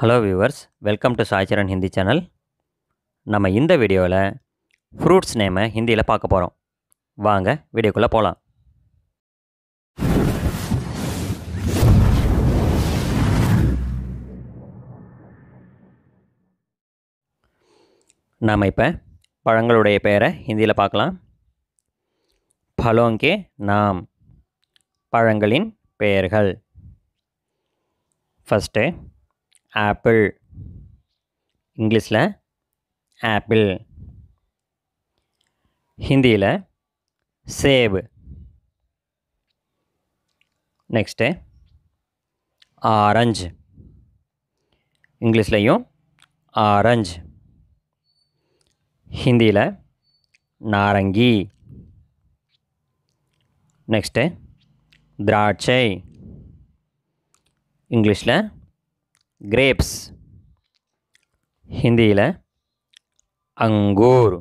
hello viewers welcome to Saicharan Hindi channel நம்ம இந்த வீடியோவில் ஃப்ரூட்ஸ் நேமை ஹிந்தியில் பார்க்க போகிறோம் வாங்க வீடியோக்குள்ளே போகலாம் நாம் இப்போ பழங்களுடைய பெயரை ஹிந்தியில் பார்க்கலாம் பலோங்கே நாம் பழங்களின் பெயர்கள் ஃபஸ்ட்டு ஆப்பிள் இங்கிலீஷில் ஆப்பிள் ஹிந்தியில் சேவு நெக்ஸ்ட்டு ஆரஞ்சு இங்கிலீஷ்லேயும் ஆரஞ்சு ஹிந்தியில் நாரங்கி நெக்ஸ்ட்டு திராட்சை இங்கிலீஷில் கிரேப்ஸ் ஹிந்தியில் அங்கூர்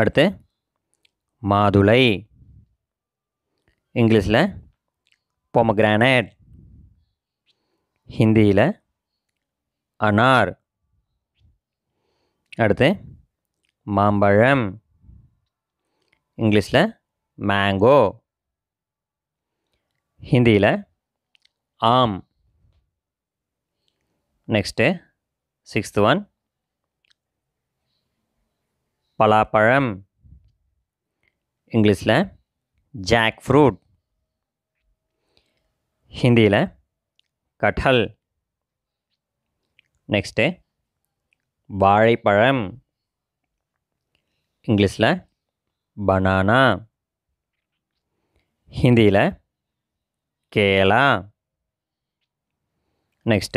அடுத்து மாதுளை இங்கிலீஷில் பொமக்ரானட் ஹிந்தியில் அனார் அடுத்து மாம்பழம் இங்கிலீஷில் மேங்கோ ஹிந்தியில் ஆம் नेक्स्ट सिक्स वन पलापम इंग्लिश जैक फ्रूट हिंदी कटल नेक्स्ट वाईपम इंग्लिश बनाना हिंदी केला नेक्स्ट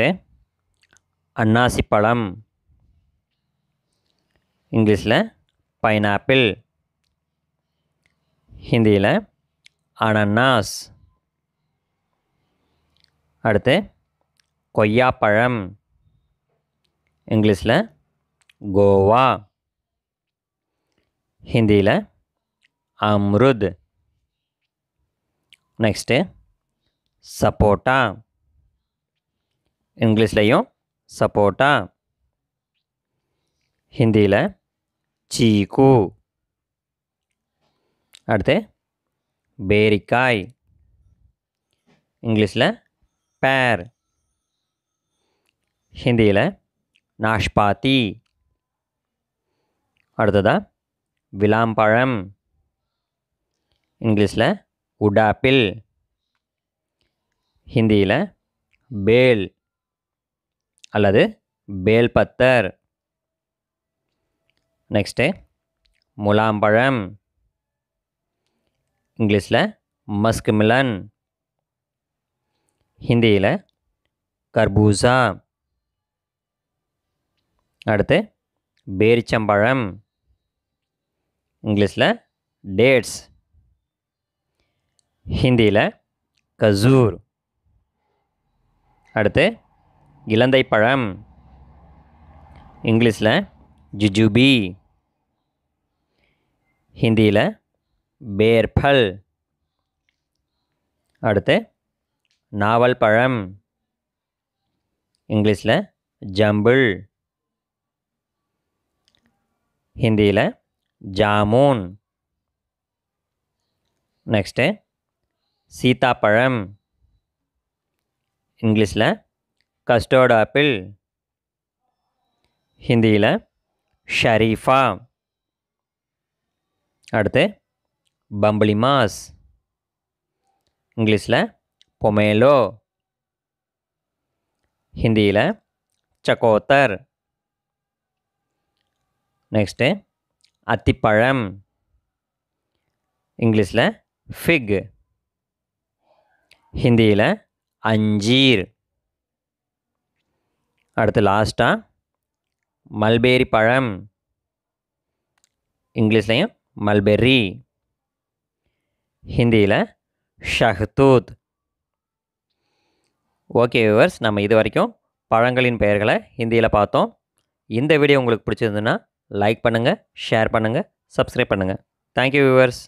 அன்னாசி பழம் இங்கிலீஷில் பைனாப்பிள் ஹிந்தியில் அனநாஸ் அடுத்து கொய்யாப்பழம் இங்கிலீஷில் கோவா ஹிந்தியில் அம்ருத் நெக்ஸ்ட்டு சப்போட்டா இங்கிலீஷ்லேயும் சப்போட்டா ஹிந்தியில் சீக்கு அடுத்து பேரிக்காய் இங்கிலீஷில் பேர் ஹிந்தியில் நாஷ்பாத்தி அடுத்ததா விலாம்பழம் இங்கிலீஷில் உடாப்பில் ஹிந்தியில் பேல் அல்லது பேல்பத்தர் நெக்ஸ்ட்டு முலாம்பழம் இங்கிலீஷில் மஸ்கு மிலன் ஹிந்தியில் கர்பூசா அடுத்து பேரிச்சம்பழம் இங்கிலீஷில் டேட்ஸ் ஹிந்தியில் கசூர் அடுத்து இலந்தை பழம் இங்கிலீஷில் ஜுஜுபி ஹிந்தியில் பேர்பல் அடுத்து நாவல் பழம் இங்கிலீஷில் ஜம்புள் ஹிந்தியில் ஜாமூன் நெக்ஸ்ட்டு சீதாப்பழம் இங்கிலீஷில் கஸ்டர்ட் ஆப்பிள் ஹிந்தியில் ஷரீஃபா அடுத்து பம்பளி மாஸ் இங்கிலீஷில் பொமேலோ ஹிந்தியில் சக்கோத்தர் நெக்ஸ்ட்டு அத்திப்பழம் இங்கிலீஷில் ஃபிக் ஹிந்தியில் அஞ்சீர் அடுத்து லாஸ்ட்டாக மல்பேரி பழம் இங்கிலீஷ்லையும் மல்பெர்ரி ஹிந்தியில் ஷஹ்தூத் ஓகே வியூவர்ஸ் நம்ம இது வரைக்கும் பழங்களின் பெயர்களை ஹிந்தியில் பார்த்தோம் இந்த வீடியோ உங்களுக்கு பிடிச்சிருந்துன்னா லைக் பண்ணுங்கள் ஷேர் பண்ணுங்கள் சப்ஸ்கிரைப் பண்ணுங்கள் தேங்க்யூ வியூவர்ஸ்